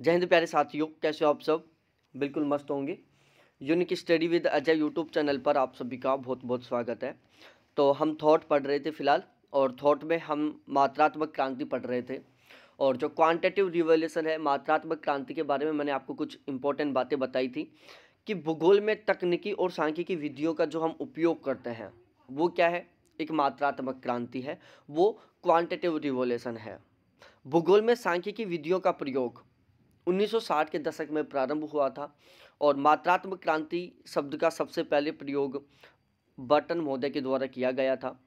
जय हिंद प्यारे साथियों कैसे हो आप सब बिल्कुल मस्त होंगे unique study with Ajay YouTube channel पर आप सभी का बहुत बहुत स्वागत है तो हम थॉट पढ़ रहे थे फिलहाल और थॉट में हम मात्रात्मक क्रांति पढ़ रहे थे और जो क्वांटिटिव रिवोल्यूशन है मात्रात्मक क्रांति के बारे में मैंने आपको कुछ इंपॉर्टेंट बातें बताई थी कि भूगोल में तकनीकी और सांख्यिकी विधियों का जो हम उपयोग करते हैं वो क्या है एक मात्रात्मक क्रांति है वो क्वांटिटिव रिवोल्यूशन है भूगोल में सांख्यिकी विधियों का प्रयोग 1960 के दशक में प्रारंभ हुआ था और मात्रात्मक क्रांति शब्द का सबसे पहले प्रयोग बर्टन महोदय के द्वारा किया गया था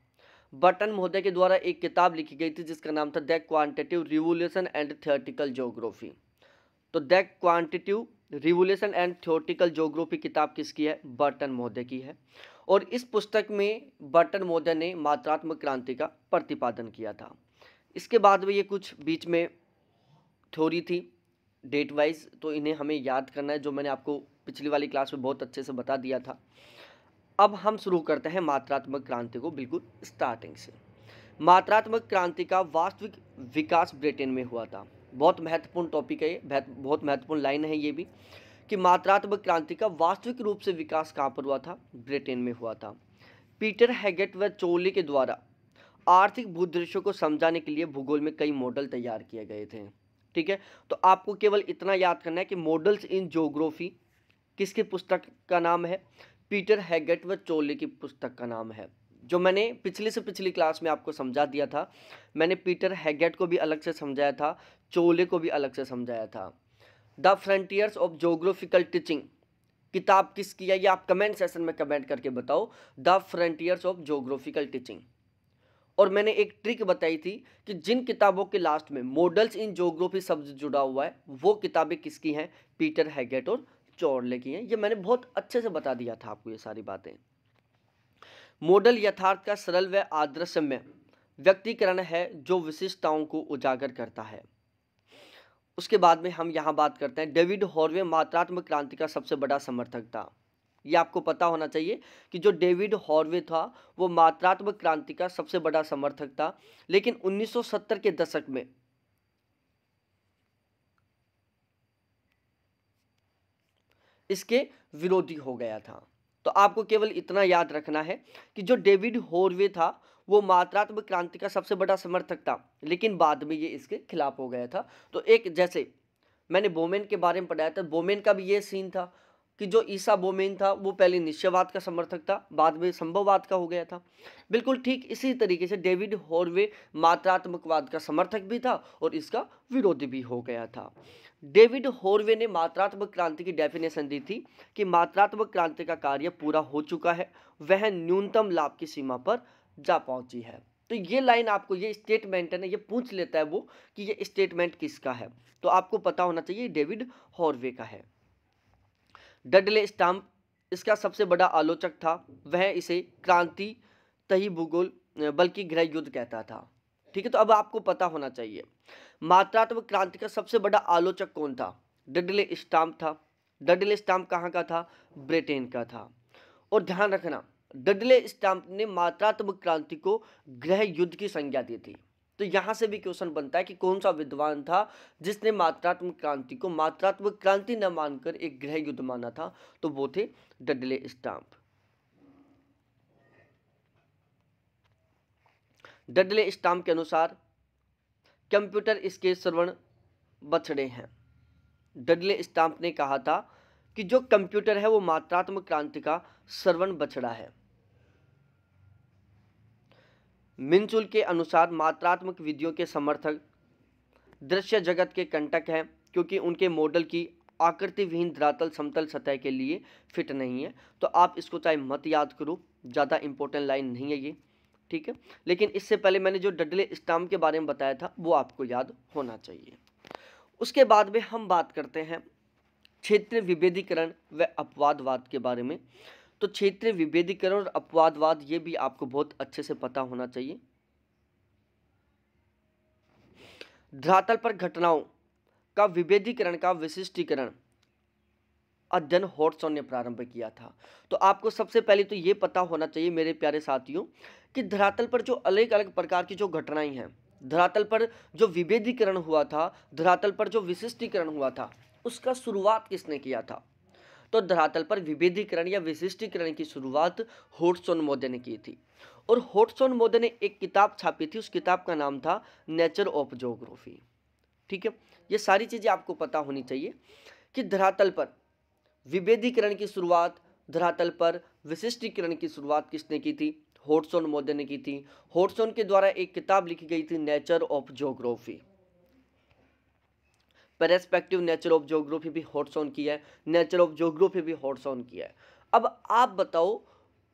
बर्टन महोदय के द्वारा एक किताब लिखी गई थी जिसका नाम था the quantitative revolution and theoretical geography तो the quantitative revolution and theoretical geography किताब किसकी है बर्टन महोदय की है और इस पुस्तक में बर्टन महोदय ने मात्रात्मक क्रांति का प्रतिपादन किया था इसके बाद में ये कुछ बीच में थ्योरी थी डेट वाइज तो इन्हें हमें याद करना है जो मैंने आपको पिछली वाली क्लास में बहुत अच्छे से बता दिया था अब हम शुरू करते हैं मात्रात्मक क्रांति को बिल्कुल स्टार्टिंग से मात्रात्मक क्रांति का वास्तविक विकास ब्रिटेन में हुआ था बहुत महत्वपूर्ण टॉपिक है ये बहुत महत्वपूर्ण लाइन है ये भी कि मात्रात्मक क्रांति का वास्तविक रूप से विकास कहाँ पर हुआ था ब्रिटेन में हुआ था पीटर हैगेट व चोले के द्वारा आर्थिक भूदृश्यों को समझाने के लिए भूगोल में कई मॉडल तैयार किए गए थे ठीक है तो आपको केवल इतना याद करना है कि मॉडल्स इन जोग्राफी किसकी पुस्तक का नाम है पीटर हैगेट व चोले की पुस्तक का नाम है जो मैंने पिछली से पिछली क्लास में आपको समझा दिया था मैंने पीटर हैगेट को भी अलग से समझाया था चोले को भी अलग से समझाया था the frontiers of geographical teaching किताब किसकी है ये आप कमेंट सेशन में कमेंट करके बताओ the frontiers of geographical teaching और मैंने एक ट्रिक बताई थी कि जिन किताबों के लास्ट में मॉडल्स इन जोग्राफी शब्द जुड़ा हुआ है वो किताबें किसकी हैं पीटर हैगेट और चौरले की हैं ये मैंने बहुत अच्छे से बता दिया था आपको ये सारी बातें मॉडल यथार्थ का सरल व आदर्शम्य व्यक्तिकरण है जो विशिष्टताओं को उजागर करता है उसके बाद में हम यहाँ बात करते हैं डेविड हॉर्वे मात्रात्मक क्रांति का सबसे बड़ा समर्थक था ये आपको पता होना चाहिए कि जो डेविड हॉर्वे था वो मात्रात्मक क्रांति का सबसे बड़ा समर्थक था लेकिन 1970 के दशक में इसके विरोधी हो गया था तो आपको केवल इतना याद रखना है कि जो डेविड हॉर्वे था वो मात्रात्मक क्रांति का सबसे बड़ा समर्थक था लेकिन बाद में ये इसके खिलाफ हो गया था तो एक जैसे मैंने बोमेन के बारे में पढ़ाया था बोमेन का भी ये सीन था कि जो ईसा बोमेन था वो पहले निश्चयवाद का समर्थक था बाद में संभववाद का हो गया था बिल्कुल ठीक इसी तरीके से डेविड हॉर्वे मात्रात्मकवाद का समर्थक भी था और इसका विरोधी भी हो गया था डेविड हॉर्वे ने मात्रात्मक क्रांति की डेफिनेशन दी थी कि मात्रात्मक क्रांति का कार्य पूरा हो चुका है वह न्यूनतम लाभ की सीमा पर जा पहुंची है तो ये लाइन आपको ये स्टेटमेंट है ना ये पूछ लेता है वो कि ये स्टेटमेंट किसका है तो आपको पता होना चाहिए डेविड हॉर्वे का है डडले स्टाम्प इसका सबसे बड़ा आलोचक था वह इसे क्रांति तही भूगोल बल्कि गृह युद्ध कहता था ठीक है तो अब आपको पता होना चाहिए मात्रात्मक क्रांति का सबसे बड़ा आलोचक कौन था डडले स्टाम्प था डडले स्टाम्प कहाँ का था ब्रिटेन का था और ध्यान रखना डडले स्टाम्प ने मात्रात्मक क्रांति को गृह युद्ध की संज्ञा दी थी तो यहाँ से भी क्वेश्चन बनता है कि कौन सा विद्वान था जिसने मात्रात्मक क्रांति को मात्रात्मक क्रांति न मानकर एक गृह युद्ध माना था तो वो थे डडले स्टाम्प डडले स्टाम्प के अनुसार कंप्यूटर इसके श्रवण बछड़े हैं डडले स्टाम्प ने कहा था कि जो कंप्यूटर है वो मात्रात्मक क्रांति का श्रवण बछड़ा है मिनचुल के अनुसार मात्रात्मक विधियों के समर्थक दृश्य जगत के कंटक हैं क्योंकि उनके मॉडल की आकृति विहीन धरातल समतल सतह के लिए फिट नहीं है तो आप इसको चाहे मत याद करो ज़्यादा इंपॉर्टेंट लाइन नहीं है ये ठीक है लेकिन इससे पहले मैंने जो डडले स्टाम के बारे में बताया था वो आपको याद होना चाहिए उसके बाद में हम बात करते हैं क्षेत्र विभेदीकरण व अपवादवाद के बारे में तो क्षेत्रीय विभेदीकरण और अपवादवाद ये भी आपको बहुत अच्छे से पता होना चाहिए धरातल पर घटनाओं का विभेदीकरण का विशिष्टीकरण अध्ययन हॉटसॉन ने प्रारंभ किया था तो आपको सबसे पहले तो ये पता होना चाहिए मेरे प्यारे साथियों कि धरातल पर जो अलग अलग प्रकार की जो घटनाएं हैं धरातल पर जो विभेदीकरण हुआ था धरातल पर जो विशिष्टीकरण हुआ था उसका शुरुआत किसने किया था तो धरातल पर विभेदीकरण या विशिष्टीकरण की शुरुआत होटसोन मोदे ने की थी और होटसोन मोदे ने एक किताब छापी थी उस किताब का नाम था नेचर ऑफ जोग्राफी ठीक है ये सारी चीज़ें आपको पता होनी चाहिए कि धरातल पर विभेदीकरण की शुरुआत धरातल पर विशिष्टीकरण की शुरुआत किसने की थी होटसोन मोदे ने की थी होटसोन के द्वारा एक किताब लिखी गई थी नेचर ऑफ जोग्राफी पर रेस्पेक्टिव नेचर ऑफ जोग्राफी भी हॉट ऑन किया है नेचर ऑफ जोग्राफी भी हॉट ऑन किया है अब आप बताओ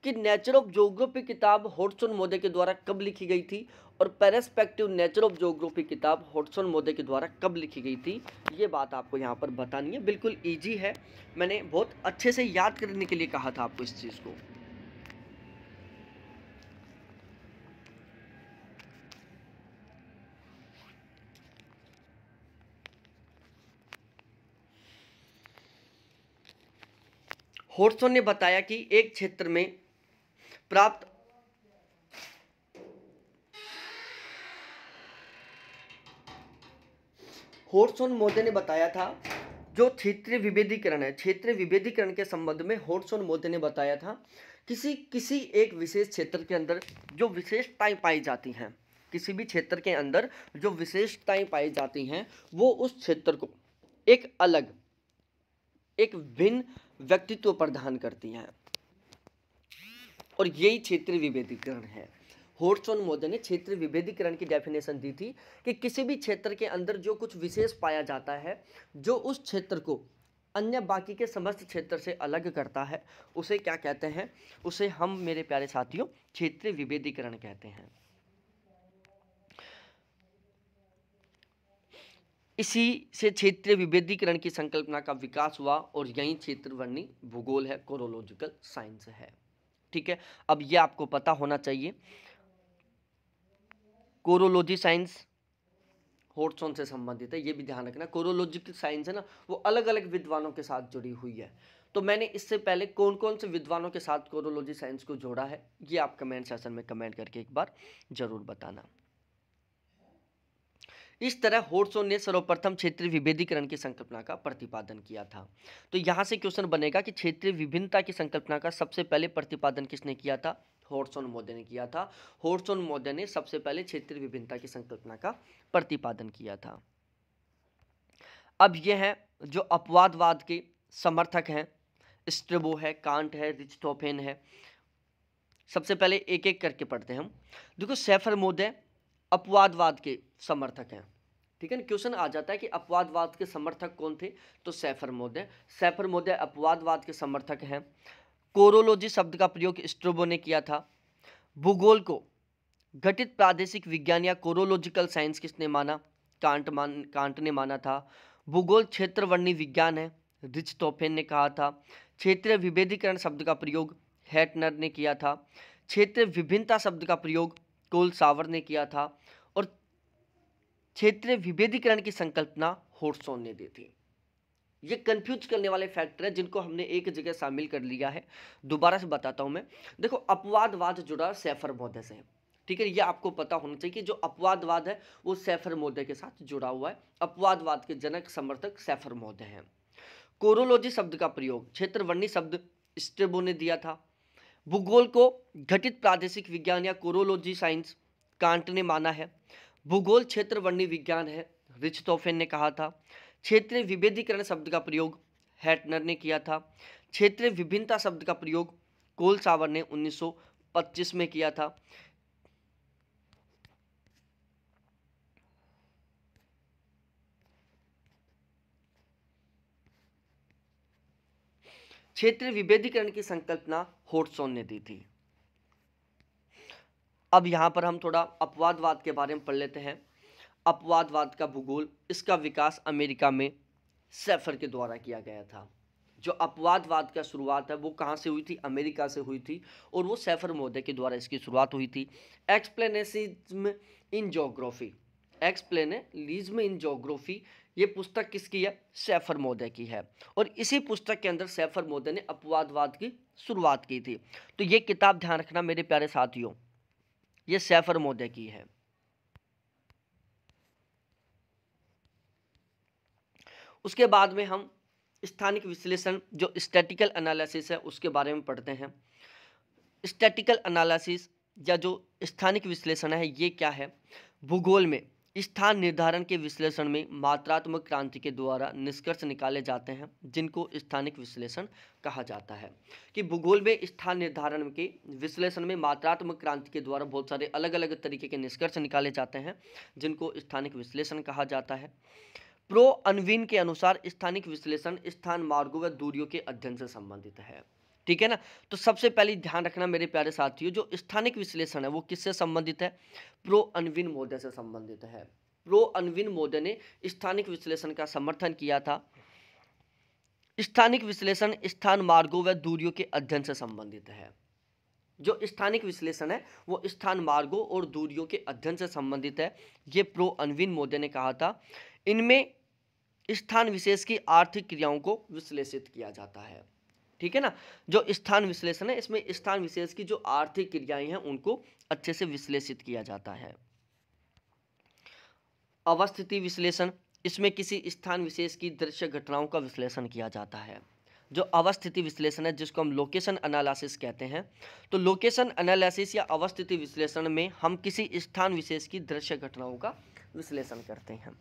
कि नेचर ऑफ जोग्राफी किताब हॉटसन मोदे के द्वारा कब लिखी गई थी और पेरेस्पेक्टिव नेचर ऑफ जोग्राफी किताब हॉटसन मोदे के द्वारा कब लिखी गई थी ये बात आपको यहाँ पर बतानी है बिल्कुल ईजी है मैंने बहुत अच्छे से याद करने के लिए कहा था आपको इस चीज़ को होर्सों ने बताया कि एक क्षेत्र में प्राप्त होर्सोन मोदे ने बताया था जो क्षेत्रीय विभेदीकरण है क्षेत्रीय विभेदीकरण के संबंध में होर्सोन मोदे ने बताया था किसी किसी एक विशेष क्षेत्र के अंदर जो विशेषताएं पाई जाती हैं किसी भी क्षेत्र के अंदर जो विशेषताएं पाई जाती हैं वो उस क्षेत्र को एक अलग एक भिन्न व्यक्तित्व प्रदान करती हैं और यही क्षेत्रीय विभेदीकरण है होर्सोन मोदन ने क्षेत्रीय विभेदीकरण की डेफिनेशन दी थी कि किसी भी क्षेत्र के अंदर जो कुछ विशेष पाया जाता है जो उस क्षेत्र को अन्य बाकी के समस्त क्षेत्र से अलग करता है उसे क्या कहते हैं उसे हम मेरे प्यारे साथियों क्षेत्रीय विभेदीकरण कहते हैं इसी से क्षेत्रीय विभेदीकरण की संकल्पना का विकास हुआ और यही क्षेत्र वर्णी भूगोल है कोरोलॉजिकल साइंस है ठीक है अब यह आपको पता होना चाहिए कोरोलॉजी साइंस होर्सोन से संबंधित है ये भी ध्यान रखना कोरोलॉजिकल साइंस है ना वो अलग अलग विद्वानों के साथ जुड़ी हुई है तो मैंने इससे पहले कौन कौन से विद्वानों के साथ कोरोलॉजी साइंस को जोड़ा है ये आप कमेंट सेशन में कमेंट करके एक बार ज़रूर बताना इस तरह होर्सोन ने सर्वप्रथम क्षेत्रीय विभेदीकरण की संकल्पना का प्रतिपादन किया था तो यहाँ से क्वेश्चन बनेगा कि क्षेत्रीय विभिन्नता की संकल्पना का सबसे पहले प्रतिपादन किसने किया था होर्सोन मोदे ने किया था होर्सोन मोदे ने सबसे पहले क्षेत्रीय विभिन्नता की संकल्पना का प्रतिपादन किया था अब यह है जो अपवादवाद के समर्थक हैं स्ट्रेबो है कांट है रिचटोफेन है सबसे पहले एक एक करके पढ़ते हैं हम देखो सैफर मोदे अपवादवाद के समर्थक हैं ठीक है ना क्वेश्चन आ जाता है कि अपवादवाद के समर्थक कौन थे तो सैफर मोदय सैफर मोदय अपवादवाद के समर्थक हैं कोरोलॉजी शब्द का प्रयोग स्ट्रोबो ने किया था भूगोल को घटित प्रादेशिक विज्ञान या कोरोलॉजिकल साइंस किसने माना कांट मान कांट ने माना था भूगोल क्षेत्र वर्णी विज्ञान है रिच तोफेन ने कहा था क्षेत्र विभेदीकरण शब्द का प्रयोग हैटनर ने किया था क्षेत्र विभिन्नता शब्द का प्रयोग कोल सावर ने किया था क्षेत्रीय विभेदीकरण की संकल्पना होर्सोन ने दी थी ये कंफ्यूज करने वाले फैक्टर है जिनको हमने एक जगह शामिल कर लिया है दोबारा से बताता हूँ मैं देखो अपवादवाद जुड़ा सैफर महोदय से है ठीक है ये आपको पता होना चाहिए कि जो अपवादवाद है वो सैफर महोदय के साथ जुड़ा हुआ है अपवादवाद के जनक समर्थक सैफर महोदय हैं कोरोलॉजी शब्द का प्रयोग वर्णी शब्द स्टेबो ने दिया था भूगोल को घटित प्रादेशिक विज्ञान या कोरोलॉजी साइंस कांट ने माना है भूगोल क्षेत्र वर्णी विज्ञान है रिच तोफेन ने कहा था क्षेत्रीय विभेदीकरण शब्द का प्रयोग हैटनर ने किया था क्षेत्रीय विभिन्नता शब्द का प्रयोग कोल सावर ने 1925 में किया था क्षेत्रीय विभेदीकरण की संकल्पना होटसोन ने दी थी अब यहाँ पर हम थोड़ा अपवादवाद के बारे में पढ़ लेते हैं अपवादवाद का भूगोल इसका विकास अमेरिका में सेफर के द्वारा किया गया था जो अपवादवाद का शुरुआत है वो कहाँ से हुई थी अमेरिका से हुई थी और वो सेफर महोदय के द्वारा इसकी शुरुआत हुई थी एक्सप्लेनेसिज्म इन जोग्राफी एक्सप्लेनेलिज्म इन जोग्राफी ये पुस्तक किसकी है सैफर महोदय की है और इसी पुस्तक के अंदर सैफर महोदय ने अपवादवाद की शुरुआत की थी तो ये किताब ध्यान रखना मेरे प्यारे साथियों ये सैफर मोदे की है उसके बाद में हम स्थानिक विश्लेषण जो स्टैटिकल एनालिसिस है उसके बारे में पढ़ते हैं स्टैटिकल एनालिसिस या जो स्थानिक विश्लेषण है ये क्या है भूगोल में स्थान निर्धारण के विश्लेषण में मात्रात्मक क्रांति के द्वारा निष्कर्ष निकाले जाते हैं जिनको स्थानिक विश्लेषण कहा जाता है कि भूगोल में स्थान निर्धारण के विश्लेषण में मात्रात्मक क्रांति के द्वारा बहुत सारे अलग अलग तरीके के निष्कर्ष निकाले जाते हैं जिनको स्थानिक विश्लेषण कहा जाता है प्रो अनवीन के अनुसार स्थानिक विश्लेषण स्थान मार्गों व दूरियों के अध्ययन से संबंधित है ठीक है ना तो सबसे पहले ध्यान रखना मेरे प्यारे साथियों जो स्थानिक विश्लेषण है वो किससे संबंधित है प्रो अनविन मोदे से संबंधित है प्रो अनविन मोदे ने स्थानिक विश्लेषण का समर्थन किया था स्थानिक विश्लेषण स्थान मार्गों व दूरियों के अध्ययन से संबंधित है जो स्थानिक विश्लेषण है वो स्थान मार्गों और दूरियों के अध्ययन से संबंधित है ये प्रो अनविन मोदे ने कहा था इनमें स्थान विशेष की आर्थिक क्रियाओं को विश्लेषित किया जाता है ठीक है ना जो स्थान विश्लेषण है इसमें स्थान विशेष की जो आर्थिक क्रियाएं हैं उनको अच्छे से विश्लेषित किया जाता है अवस्थिति विश्लेषण इसमें किसी स्थान विशेष की दृश्य घटनाओं का विश्लेषण किया जाता है जो अवस्थिति विश्लेषण है जिसको हम लोकेशन एनालिसिस कहते हैं तो लोकेशन एनालिसिस या अवस्थिति विश्लेषण में हम किसी स्थान विशेष की दृश्य घटनाओं का विश्लेषण करते हैं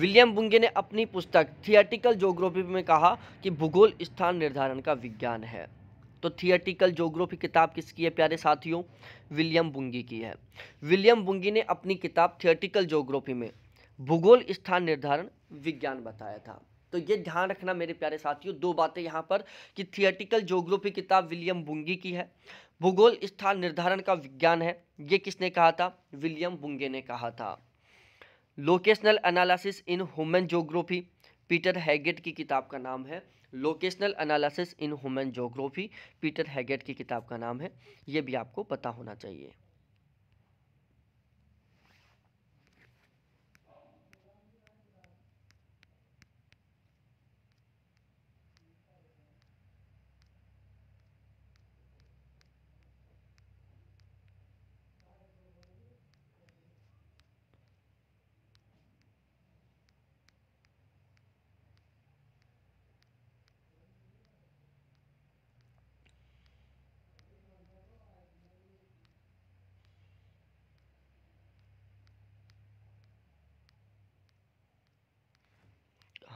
विलियम बुंगे ने अपनी पुस्तक थियटिकल जोग्राफी में कहा कि भूगोल स्थान निर्धारण का विज्ञान है तो थिएटिकल जोग्राफी किताब किसकी है प्यारे साथियों विलियम बुंगी की है विलियम बुंगी ने अपनी किताब थियटिकल जोग्राफी में भूगोल स्थान निर्धारण विज्ञान बताया था तो ये ध्यान रखना मेरे प्यारे साथियों दो बातें यहाँ पर कि थियटिकल जोग्राफी किताब विलियम बुंगी की है भूगोल स्थान निर्धारण का विज्ञान है ये किसने कहा था विलियम बुंगे ने कहा था locational analysis in human geography Peter Haggett की किताब का नाम है locational analysis in human geography Peter Haggett की किताब का नाम है ये भी आपको पता होना चाहिए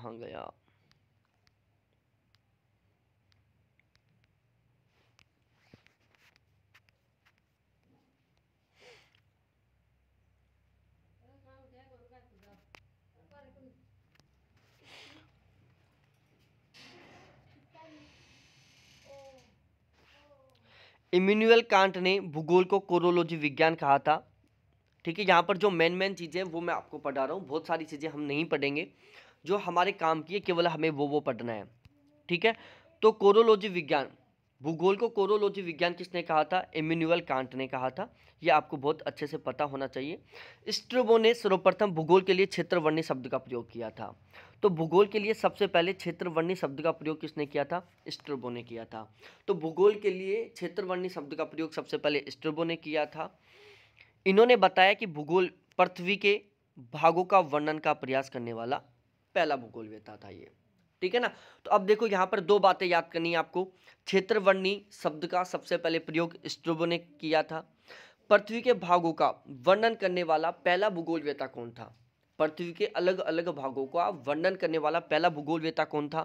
कहाँ गया इम्यूनुअल कांट ने भूगोल को कोरोलॉजी विज्ञान कहा था ठीक है यहाँ पर जो मेन मेन चीज़ें हैं वो मैं आपको पढ़ा रहा हूँ बहुत सारी चीज़ें हम नहीं पढ़ेंगे जो हमारे काम की है केवल हमें वो वो पढ़ना है ठीक है तो कोरोलॉजी विज्ञान भूगोल को कोरोलॉजी विज्ञान किसने कहा था इम्यूनुअल कांट ने कहा था यह आपको बहुत अच्छे से पता होना चाहिए स्ट्रोबो ने सर्वप्रथम भूगोल के लिए क्षेत्रवर्णी शब्द का प्रयोग किया था तो भूगोल के लिए सबसे पहले क्षेत्रवर्णी शब्द का प्रयोग किसने किया था स्ट्रोबो ने किया था तो भूगोल के लिए क्षेत्रवर्णी शब्द का प्रयोग सबसे पहले स्ट्रोबो ने किया था इन्होंने बताया कि भूगोल पृथ्वी के भागों का वर्णन का प्रयास करने वाला पहला भूगोल वेता था ये ठीक है ना तो अब देखो यहाँ पर दो बातें याद करनी है आपको क्षेत्रवर्णी शब्द का सबसे पहले प्रयोग स्ट्रोबो ने किया था पृथ्वी के भागों का वर्णन करने वाला पहला भूगोल वेता कौन था पृथ्वी के अलग अलग भागों का वर्णन करने वाला पहला भूगोल वेता कौन था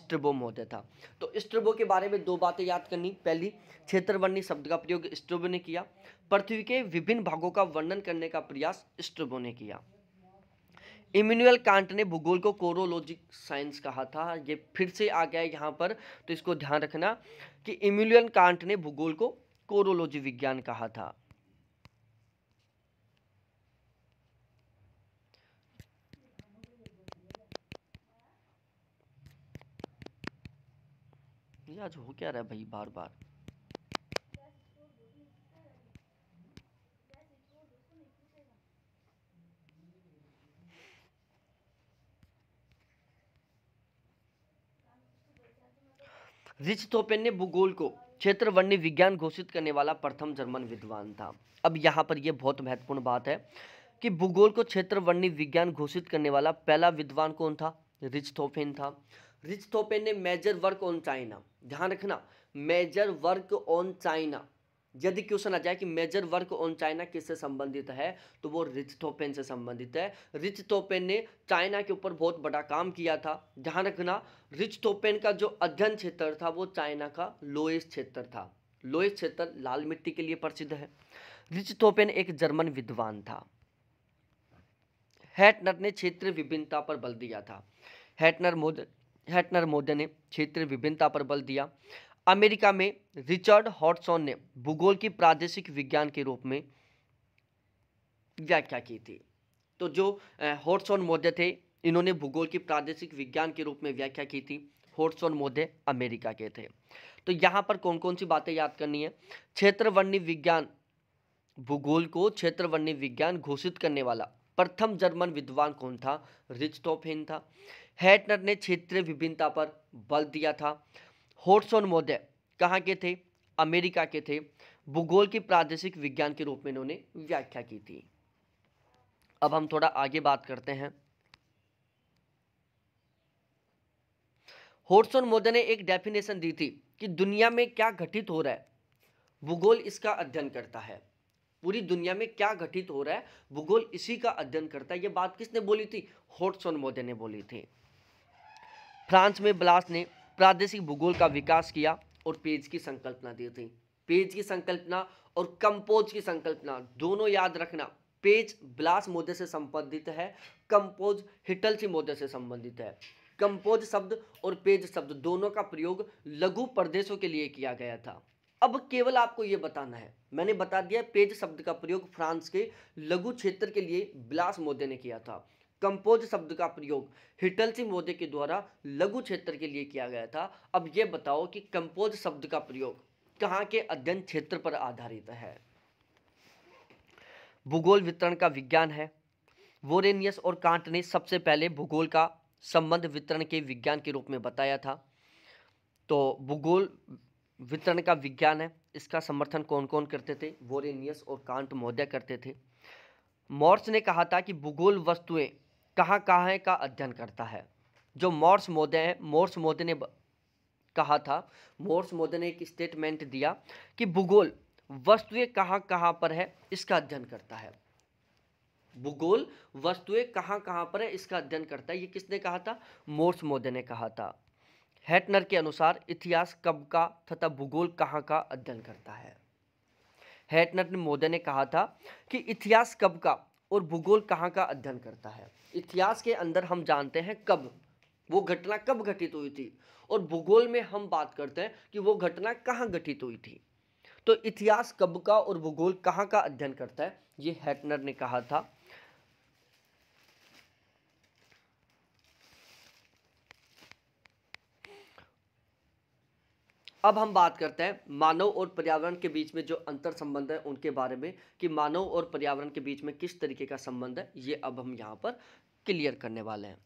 स्ट्रबो महोदय था तो स्ट्रबो के बारे में दो बातें याद करनी पहली क्षेत्रवर्णी शब्द का प्रयोग स्ट्रबो ने किया पृथ्वी के विभिन्न भागों का वर्णन करने का प्रयास स्ट्रबो ने किया इम्यूनुअल कांट ने भूगोल को कोरोलॉजिक साइंस कहा था ये फिर से आ गया है यहाँ पर तो इसको ध्यान रखना कि इम्यूनुअल कांट ने भूगोल को कोरोलॉजी विज्ञान कहा था आज हो क्या रहा है भाई बार बार रिच थोपेन ने भूगोल को क्षेत्र वन्य विज्ञान घोषित करने वाला प्रथम जर्मन विद्वान था अब यहाँ पर यह बहुत महत्वपूर्ण बात है कि भूगोल को क्षेत्र वन्य विज्ञान घोषित करने वाला पहला विद्वान कौन था रिच थोपेन था रिच थोपेन ने मेजर वर्क ऑन चाइना ध्यान रखना मेजर वर्क ऑन चाइना यदि क्वेश्चन आ जाए कि मेजर वर्क ऑन चाइना किससे संबंधित है तो वो रिच थोपेन से संबंधित है रिच थोपेन ने चाइना के ऊपर बहुत बड़ा काम किया था ध्यान रखना रिच थोपेन का जो अध्ययन क्षेत्र था वो चाइना का लोएस्ट क्षेत्र था लोएस्ट क्षेत्र लाल मिट्टी के लिए प्रसिद्ध है रिच थोपेन एक जर्मन विद्वान था हेटनर ने क्षेत्र विभिन्नता पर बल दिया था हेटनर मोद हेटनर मोदे ने क्षेत्र विभिन्नता पर बल दिया अमेरिका में रिचर्ड हॉटसन ने भूगोल की प्रादेशिक विज्ञान के रूप में व्याख्या की थी तो जो हॉटसन मौद्य थे इन्होंने भूगोल की प्रादेशिक विज्ञान के रूप में व्याख्या की थी हॉटसन मौद्य अमेरिका के थे तो यहाँ पर कौन कौन सी बातें याद करनी है वर्ण्य विज्ञान भूगोल को वर्ण्य विज्ञान घोषित करने वाला प्रथम जर्मन विद्वान कौन था रिचटोफेन था हेटनर ने क्षेत्रीय विभिन्नता पर बल दिया था होटसोन महोदय कहाँ के थे अमेरिका के थे भूगोल के प्रादेशिक विज्ञान के रूप में इन्होंने व्याख्या की थी अब हम थोड़ा आगे बात करते हैं होटसोन मोदे ने एक डेफिनेशन दी थी कि दुनिया में क्या घटित हो रहा है भूगोल इसका अध्ययन करता है पूरी दुनिया में क्या घटित हो रहा है भूगोल इसी का अध्ययन करता है यह बात किसने बोली थी होटसोन मोदे ने बोली थी फ्रांस में ब्लास ने प्रादेशिक भूगोल का विकास किया और पेज की संकल्पना दी थी पेज की संकल्पना और कंपोज की संकल्पना दोनों याद रखना पेज ब्लास मौर्य से संबंधित है कंपोज हिटल सी मौर्य से संबंधित है कंपोज शब्द और पेज शब्द दोनों का प्रयोग लघु प्रदेशों के लिए किया गया था अब केवल आपको ये बताना है मैंने बता दिया पेज शब्द का प्रयोग फ्रांस के लघु क्षेत्र के लिए ब्लास मोदे ने किया था कंपोज शब्द का प्रयोग हिटल सिंह मोदे के द्वारा लघु क्षेत्र के लिए किया गया था अब ये बताओ कि कंपोज शब्द का प्रयोग कहाँ के अध्ययन क्षेत्र पर आधारित है भूगोल वितरण का विज्ञान है वोरेनियस और कांट ने सबसे पहले भूगोल का संबंध वितरण के विज्ञान के रूप में बताया था तो भूगोल वितरण का विज्ञान है इसका समर्थन कौन कौन करते थे वोरेनियस और कांट महोदय करते थे मॉर्स ने कहा था कि भूगोल वस्तुएं कहाँ कहाँ का अध्ययन करता है जो मोर्स मोदे हैं मोर्स मोदे ने कहा था मोर्स मोदे ने एक स्टेटमेंट दिया कि भूगोल वस्तुएं कहाँ कहाँ पर है इसका अध्ययन करता है भूगोल वस्तुएं कहाँ कहाँ पर है इसका अध्ययन करता है ये किसने कहा था मोर्स मोदे ने कहा था हेटनर के अनुसार इतिहास कब का तथा भूगोल कहाँ का अध्ययन करता है हेटनर ने मोदे ने कहा था कि इतिहास कब का और भूगोल कहाँ का अध्ययन करता है इतिहास के अंदर हम जानते हैं कब वो घटना कब घटित हुई थी और भूगोल में हम बात करते हैं कि वो घटना कहाँ घटित हुई थी तो इतिहास कब का और भूगोल कहाँ का अध्ययन करता है ये हैटनर ने कहा था अब हम बात करते हैं मानव और पर्यावरण के बीच में जो अंतर संबंध है उनके बारे में कि मानव और पर्यावरण के बीच में किस तरीके का संबंध है ये अब हम यहाँ पर क्लियर करने वाले हैं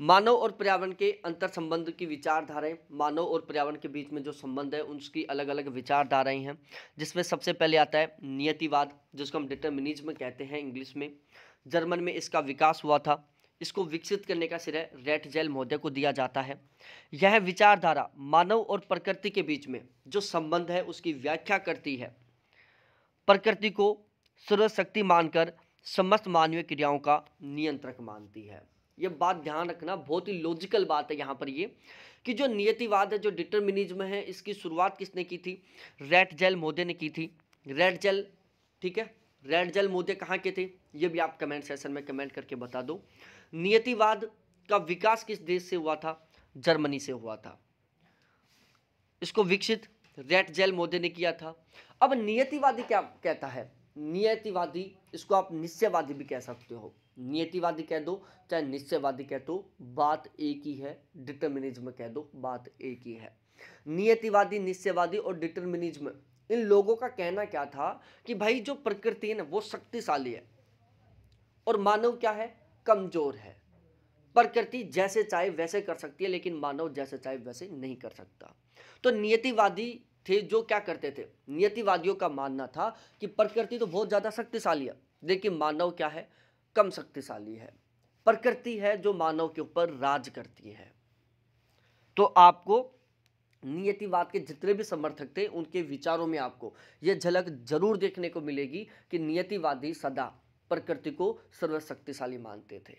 मानव और पर्यावरण के अंतर संबंध की विचारधाराएं मानव और पर्यावरण के बीच में जो संबंध है उसकी अलग अलग विचारधाराएं हैं जिसमें सबसे पहले आता है नियतिवाद जिसको हम डिटर्मिनिज्म कहते हैं इंग्लिश में जर्मन में इसका विकास हुआ था इसको विकसित करने का श्रेय रेट जेल महोदय को दिया जाता है यह विचारधारा मानव और प्रकृति के बीच में जो संबंध है उसकी व्याख्या करती है प्रकृति को सर्वशक्ति मानकर समस्त मानवीय क्रियाओं का नियंत्रक मानती है ये बात ध्यान रखना बहुत ही लॉजिकल बात है यहाँ पर ये कि जो नियतिवाद है जो डिटर्मिनिज्म है इसकी शुरुआत किसने की थी रेड जेल मोदे ने की थी रेड जेल ठीक है रेड जेल मोदे कहाँ के थे ये भी आप कमेंट सेशन में कमेंट करके बता दो नियतिवाद का विकास किस देश से हुआ था जर्मनी से हुआ था इसको विकसित रेट जेल मोदे ने किया था अब नियतिवादी क्या कहता है नियतिवादी इसको आप निश्चयवादी भी कह सकते हो नियतिवादी कह दो चाहे निश्चयवादी कह दो तो बात एक ही है डिटर्मिनिज्म कह दो बात एक ही है नियतिवादी निश्चयवादी और डिटर्मिनिज्म इन लोगों का कहना क्या था कि भाई जो प्रकृति है ना वो शक्तिशाली है और मानव क्या है कमज़ोर है प्रकृति जैसे चाहे वैसे कर सकती है लेकिन मानव जैसे चाहे वैसे नहीं कर सकता तो नियतिवादी थे जो क्या करते थे नियतिवादियों का मानना था कि प्रकृति तो बहुत ज़्यादा शक्तिशाली है लेकिन मानव क्या है कम शक्तिशाली है प्रकृति है जो मानव के ऊपर राज करती है तो आपको नियतिवाद के जितने भी समर्थक थे उनके विचारों में आपको यह झलक जरूर देखने को मिलेगी कि नियतिवादी सदा प्रकृति को सर्वशक्तिशाली मानते थे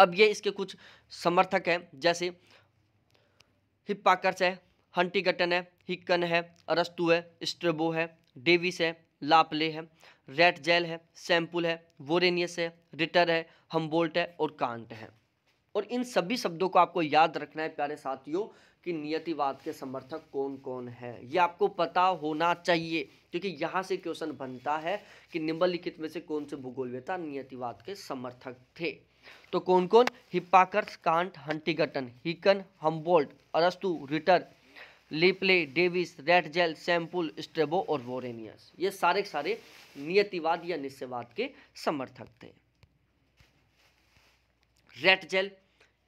अब ये इसके कुछ समर्थक हैं जैसे हिप्पाकर्स है हंटीगटन है हिक्कन है अरस्तु है स्ट्रेबो है डेविस है लापले है रेट जेल है सैम्पुल है वोरेनियस है रिटर है हम्बोल्ट है और कांट है और इन सभी शब्दों को आपको याद रखना है प्यारे साथियों कि नियतिवाद के समर्थक कौन कौन है ये आपको पता होना चाहिए क्योंकि यहाँ से क्वेश्चन बनता है कि निम्नलिखित में से कौन से भूगोलवेता नियतिवाद के समर्थक थे तो कौन कौन हिपाकर्स कांट हंटिगटन हिकन हम्बोल्ट अरस्तु Ritter Le Play Davis Ratzel Semple Strabo और वोरेनियस ये सारे सारे नियतिवाद या निश्चयवाद के समर्थक थे रेटजेल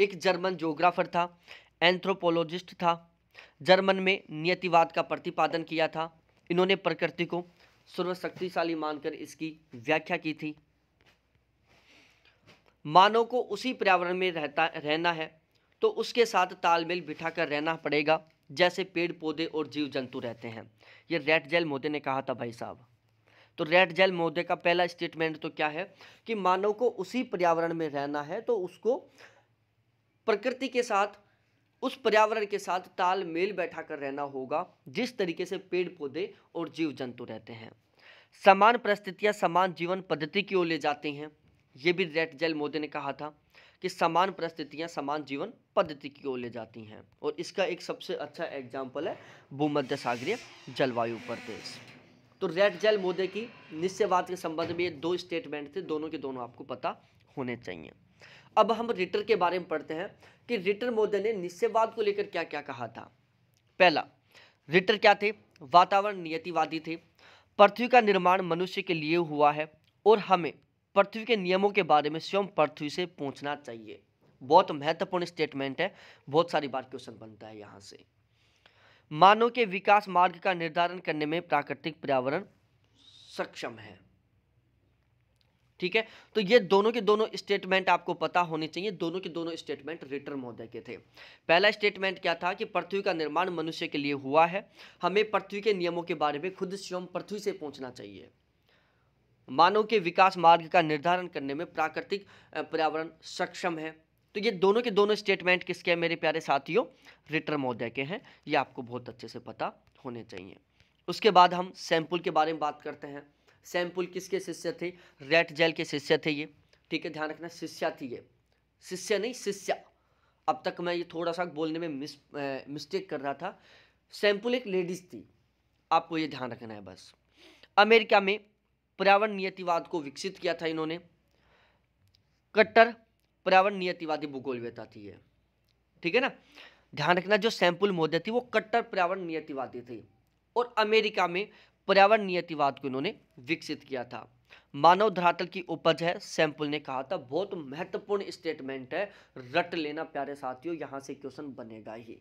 एक जर्मन जोग्राफर था एंथ्रोपोलॉजिस्ट था जर्मन में नियतिवाद का प्रतिपादन किया था इन्होंने प्रकृति को सर्वशक्तिशाली मानकर इसकी व्याख्या की थी मानव को उसी पर्यावरण में रहता रहना है तो उसके साथ तालमेल बिठाकर रहना पड़ेगा जैसे पेड़ पौधे और जीव जंतु रहते हैं ये रेड जेल मोदे ने कहा था भाई साहब तो रेड जेल मोदे का पहला स्टेटमेंट तो क्या है कि मानव को उसी पर्यावरण में रहना है तो उसको प्रकृति के साथ उस पर्यावरण के साथ तालमेल बैठा कर रहना होगा जिस तरीके से पेड़ पौधे और जीव जंतु रहते हैं समान परिस्थितियाँ समान जीवन पद्धति की ओर ले जाती हैं ये भी रेट जेल मोदी ने कहा था कि समान परिस्थितियाँ समान जीवन पद्धति की ओर ले जाती हैं और इसका एक सबसे अच्छा एग्जाम्पल है भूमध्य सागरीय जलवायु प्रदेश तो रेड जेल मोदी की निश्चयवाद के संबंध में ये दो स्टेटमेंट थे दोनों के दोनों आपको पता होने चाहिए अब हम रिटर के बारे में पढ़ते हैं कि रिटर मोदी ने निश्चयवाद को लेकर क्या क्या कहा था पहला रिटर क्या थे वातावरण नियतिवादी थे पृथ्वी का निर्माण मनुष्य के लिए हुआ है और हमें पृथ्वी के नियमों के बारे में स्वयं पृथ्वी से पूछना चाहिए बहुत महत्वपूर्ण स्टेटमेंट है बहुत सारी बार क्वेश्चन बनता है यहाँ से मानव के विकास मार्ग का निर्धारण करने में प्राकृतिक पर्यावरण सक्षम है ठीक है तो ये दोनों के दोनों स्टेटमेंट आपको पता होने चाहिए दोनों के दोनों स्टेटमेंट रिटर महोदय के थे पहला स्टेटमेंट क्या था कि पृथ्वी का निर्माण मनुष्य के लिए हुआ है हमें पृथ्वी के नियमों के बारे में खुद स्वयं पृथ्वी से पहुंचना चाहिए मानव के विकास मार्ग का निर्धारण करने में प्राकृतिक पर्यावरण सक्षम है तो ये दोनों के दोनों स्टेटमेंट किसके हैं मेरे प्यारे साथियों रिटर महोदय के हैं ये आपको बहुत अच्छे से पता होने चाहिए उसके बाद हम सैंपल के बारे में बात करते हैं सैंपल किसके शिष्य थे रेट जेल के शिष्य थे ये ठीक है ध्यान रखना शिष्या थी ये शिष्य नहीं शिष्या अब तक मैं ये थोड़ा सा बोलने में मिस मिस्टेक कर रहा था सैंपल एक लेडीज थी आपको ये ध्यान रखना है बस अमेरिका में पर्यावरण नियतिवाद को विकसित किया था इन्होंने कट्टर पर्यावरण नियतिवादी भूगोलवेता थी ये ठीक है ना ध्यान रखना जो सैंपल मोदी थी वो कट्टर पर्यावरण नियतिवादी थी और अमेरिका में पर्यावरण नियतिवाद को इन्होंने विकसित किया था मानव धरातल की उपज है सैंपल ने कहा था बहुत महत्वपूर्ण स्टेटमेंट है रट लेना प्यारे साथियों यहां से क्वेश्चन बनेगा ही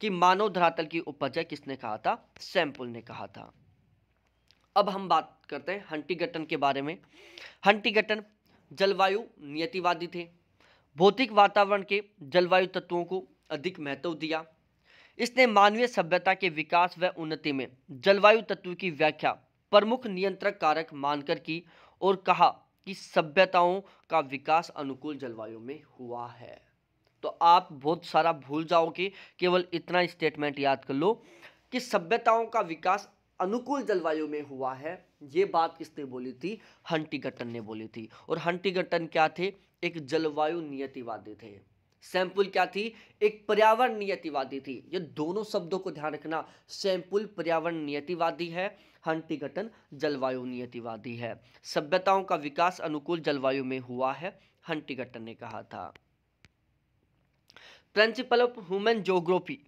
कि मानव धरातल की उपज है किसने कहा था सैंपल ने कहा था अब हम बात करते हैं हंटीगटन के बारे में हंटीगटन जलवायु नियतिवादी थे भौतिक वातावरण के जलवायु तत्वों को अधिक महत्व दिया इसने मानवीय सभ्यता के विकास व उन्नति में जलवायु तत्व की व्याख्या प्रमुख नियंत्रक कारक मानकर की और कहा कि सभ्यताओं का विकास अनुकूल जलवायु में हुआ है तो आप बहुत सारा भूल जाओगे केवल इतना स्टेटमेंट याद कर लो कि सभ्यताओं का विकास अनुकूल जलवायु में हुआ है ये बात किसने बोली थी हंटीगटन ने बोली थी और हंटीगटन क्या थे एक जलवायु नियतिवादी थे सैंपुल क्या थी एक पर्यावरण नियतिवादी थी ये दोनों शब्दों को ध्यान रखना सैंपल पर्यावरण नियतिवादी है हंटिगटन जलवायु नियतिवादी है सभ्यताओं का विकास अनुकूल जलवायु में हुआ है हंटीगटन ने कहा था principle of human geography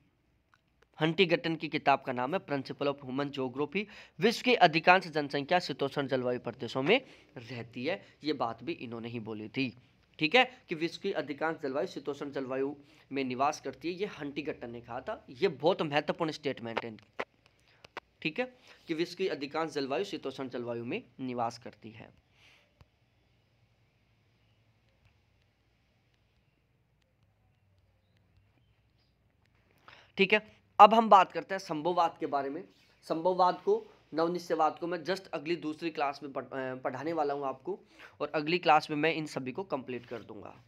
Huntington की किताब का नाम है प्रिंसिपल ऑफ ह्यूमन जोग्राफी विश्व की अधिकांश जनसंख्या शीतोषण जलवायु प्रदेशों में रहती है ये बात भी इन्होंने ही बोली थी ठीक है कि विश्व की अधिकांश जलवायु शीतोषण जलवायु में निवास करती है ये हंटिगटन ने कहा था ये बहुत महत्वपूर्ण स्टेटमेंट है ठीक है कि विश्व की अधिकांश जलवायु शीतोषण जलवायु में निवास करती है ठीक है अब हम बात करते हैं संभववाद के बारे में संभववाद को नवनिश्चयवाद को मैं जस्ट अगली दूसरी क्लास में पढ़ाने वाला हूँ आपको और अगली क्लास में मैं इन सभी को कंप्लीट कर दूँगा